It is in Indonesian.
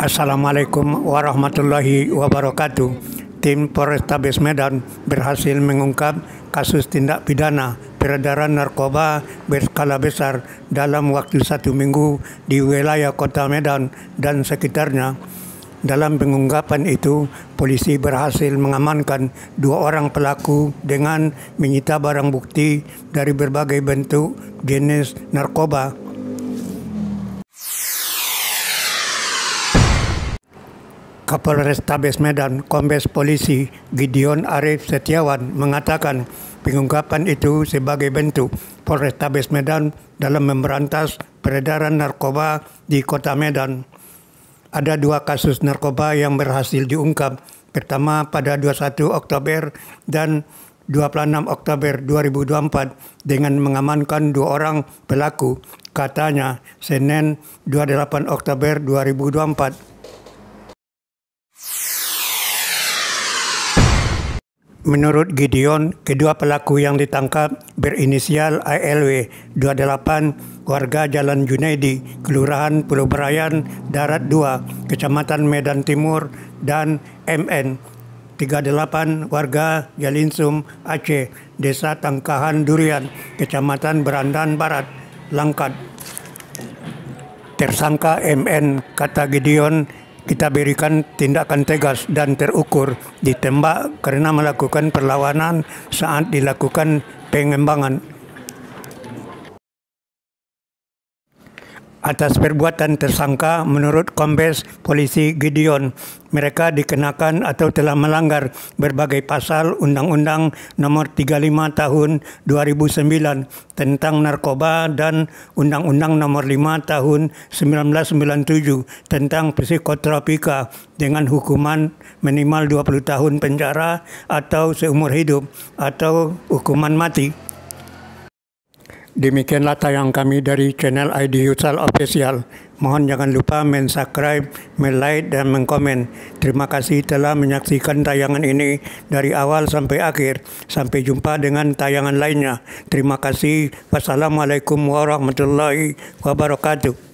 Assalamualaikum warahmatullahi wabarakatuh. Tim Polrestabes Medan berhasil mengungkap kasus tindak pidana peredaran narkoba berskala besar dalam waktu satu minggu di wilayah kota Medan dan sekitarnya. Dalam pengungkapan itu, polisi berhasil mengamankan dua orang pelaku dengan menyita barang bukti dari berbagai bentuk jenis narkoba Kapolrestabes Medan Kombes Polisi Gideon Arif Setiawan mengatakan pengungkapan itu sebagai bentuk Polrestabes Medan dalam memberantas peredaran narkoba di kota Medan. Ada dua kasus narkoba yang berhasil diungkap, pertama pada 21 Oktober dan 26 Oktober 2024 dengan mengamankan dua orang pelaku, katanya Senin 28 Oktober 2024. Menurut Gideon, kedua pelaku yang ditangkap berinisial ALW 28 warga Jalan Junaidi, Kelurahan Pulau Berayan, Darat 2, Kecamatan Medan Timur, dan MN 38 warga Jalinsum, Aceh, Desa Tangkahan Durian, Kecamatan Berandan Barat, Langkat. Tersangka MN, kata Gideon, kita berikan tindakan tegas dan terukur ditembak karena melakukan perlawanan saat dilakukan pengembangan atas perbuatan tersangka menurut Kombes Polisi Gideon. Mereka dikenakan atau telah melanggar berbagai pasal Undang-Undang Nomor 35 Tahun 2009 tentang narkoba dan Undang-Undang Nomor 5 Tahun 1997 tentang psikotropika dengan hukuman minimal 20 tahun penjara atau seumur hidup atau hukuman mati. Demikianlah tayang kami dari channel ID Yusal Official. Mohon jangan lupa men subscribe, men like, dan men komen. Terima kasih telah menyaksikan tayangan ini dari awal sampai akhir. Sampai jumpa dengan tayangan lainnya. Terima kasih. Wassalamualaikum warahmatullahi wabarakatuh.